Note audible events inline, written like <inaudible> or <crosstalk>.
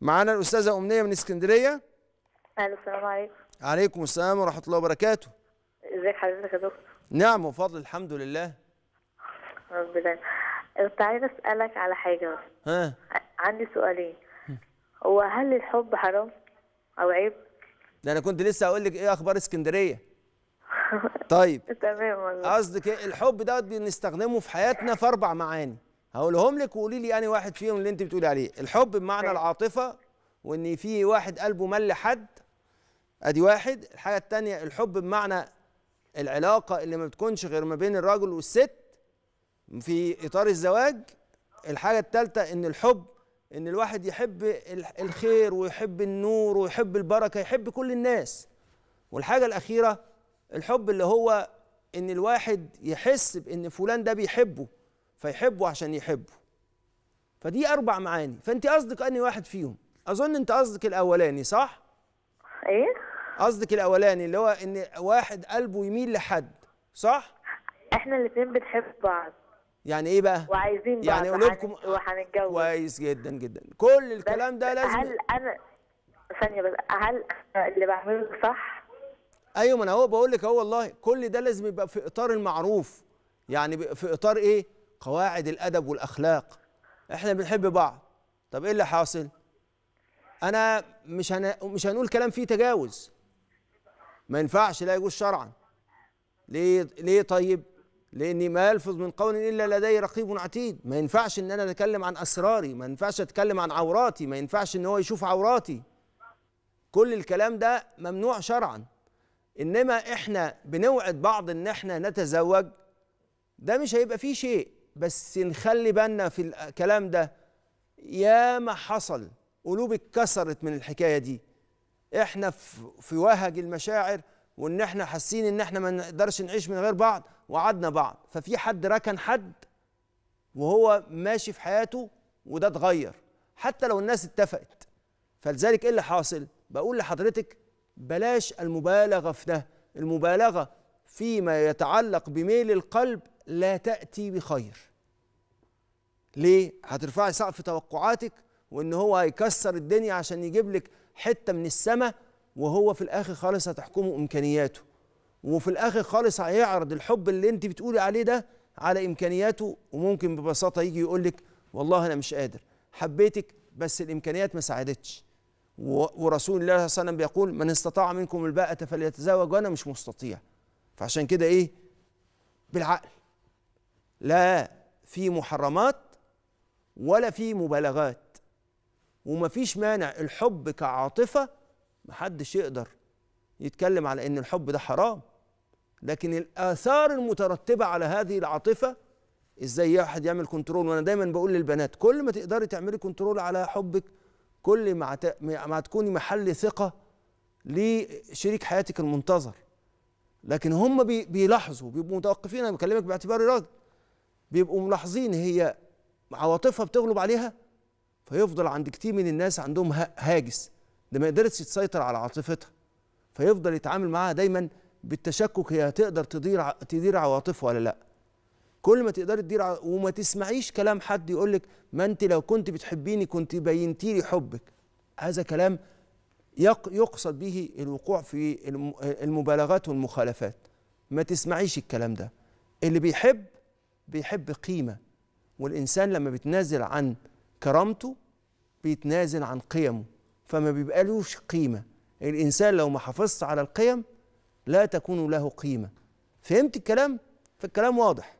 معانا الاستاذه امنيه من اسكندريه الو السلام عليكم عليكم السلام ورحمه الله وبركاته ازيك حضرتك يا دكتور نعم وفضل الحمد لله رب العالمين كنت عايزه اسالك على حاجه بس ها عندي سؤالين هو هل الحب حرام او عيب ده انا كنت لسه هقول لك ايه اخبار اسكندريه <laughs> طيب تمام والله قصدك إيه؟ الحب دوت بنستخدمه في حياتنا في اربع معاني هقولهم لك وقولي لي انهي واحد فيهم اللي انت بتقولي عليه الحب بمعنى العاطفه وان في واحد قلبه مل حد ادي واحد الحاجه الثانيه الحب بمعنى العلاقه اللي ما بتكونش غير ما بين الراجل والست في اطار الزواج الحاجه الثالثه ان الحب ان الواحد يحب الخير ويحب النور ويحب البركه يحب كل الناس والحاجه الاخيره الحب اللي هو ان الواحد يحس بان فلان ده بيحبه فيحبوا عشان يحبوا فدي اربع معاني فانت قصدك انهي واحد فيهم اظن انت قصدك الاولاني صح ايه قصدك الاولاني اللي هو ان واحد قلبه يميل لحد صح احنا الاثنين بنحب بعض يعني ايه بقى وعايزين بعض يعني اقول لكم وهنتجوز كويس جدا جدا كل الكلام ده لازم هل انا ثانيه بس هل اللي بعمله صح ايوه ما انا هو بقول لك اهو والله كل ده لازم يبقى في اطار المعروف يعني في اطار ايه قواعد الادب والاخلاق احنا بنحب بعض طب ايه اللي حاصل انا مش هن... مش هنقول كلام فيه تجاوز ما ينفعش لا يجوز شرعا ليه ليه طيب لاني ما يلفظ من قول الا لدي رقيب عتيد ما ينفعش ان انا اتكلم عن اسراري ما ينفعش اتكلم عن عوراتي ما ينفعش ان هو يشوف عوراتي كل الكلام ده ممنوع شرعا انما احنا بنوعد بعض ان احنا نتزوج ده مش هيبقى فيه شيء بس نخلي بالنا في الكلام ده يا ما حصل قلوب اتكسرت من الحكاية دي احنا في وهج المشاعر وان احنا حاسين ان احنا ما نقدرش نعيش من غير بعض وعدنا بعض ففي حد ركن حد وهو ماشي في حياته وده اتغير حتى لو الناس اتفقت فلذلك ايه اللي حاصل بقول لحضرتك بلاش المبالغه في ده المبالغه فيما يتعلق بميل القلب لا تأتي بخير ليه؟ هترفعي سقف توقعاتك وإن هو هيكسر الدنيا عشان يجيب لك حتة من السماء وهو في الآخر خالص هتحكمه إمكانياته وفي الآخر خالص هيعرض الحب اللي أنت بتقولي عليه ده على إمكانياته وممكن ببساطة يجي يقول لك والله أنا مش قادر حبيتك بس الإمكانيات ما ساعدتش ورسول الله صلى الله عليه وسلم بيقول من استطاع منكم الباءة فليتزوج وأنا مش مستطيع فعشان كده إيه بالعقل لا في محرمات ولا في مبالغات ومفيش مانع الحب كعاطفة محدش يقدر يتكلم على ان الحب ده حرام لكن الآثار المترتبة على هذه العاطفة ازاي واحد يعمل كنترول وانا دايما بقول للبنات كل ما تقدري تعملي كنترول على حبك كل ما ما تكوني محل ثقة لشريك حياتك المنتظر لكن هم بيلاحظوا بيبقوا متوقفين انا بكلمك باعتباري راجل بيبقوا ملاحظين هي عواطفها بتغلب عليها فيفضل عند كتير من الناس عندهم هاجس ده ما قدرتش تسيطر على عاطفتها فيفضل يتعامل معاها دايما بالتشكك هي هتقدر تدير تدير عواطفها ولا لا كل ما تقدري تدير وما تسمعيش كلام حد يقول لك ما انت لو كنت بتحبيني كنت بينتي لي حبك هذا كلام يقصد به الوقوع في المبالغات والمخالفات ما تسمعيش الكلام ده اللي بيحب بيحب قيمه والانسان لما بيتنازل عن كرامته بيتنازل عن قيمه فما بيبقالوش قيمه الانسان لو ما حافظش على القيم لا تكون له قيمه فهمت الكلام فالكلام واضح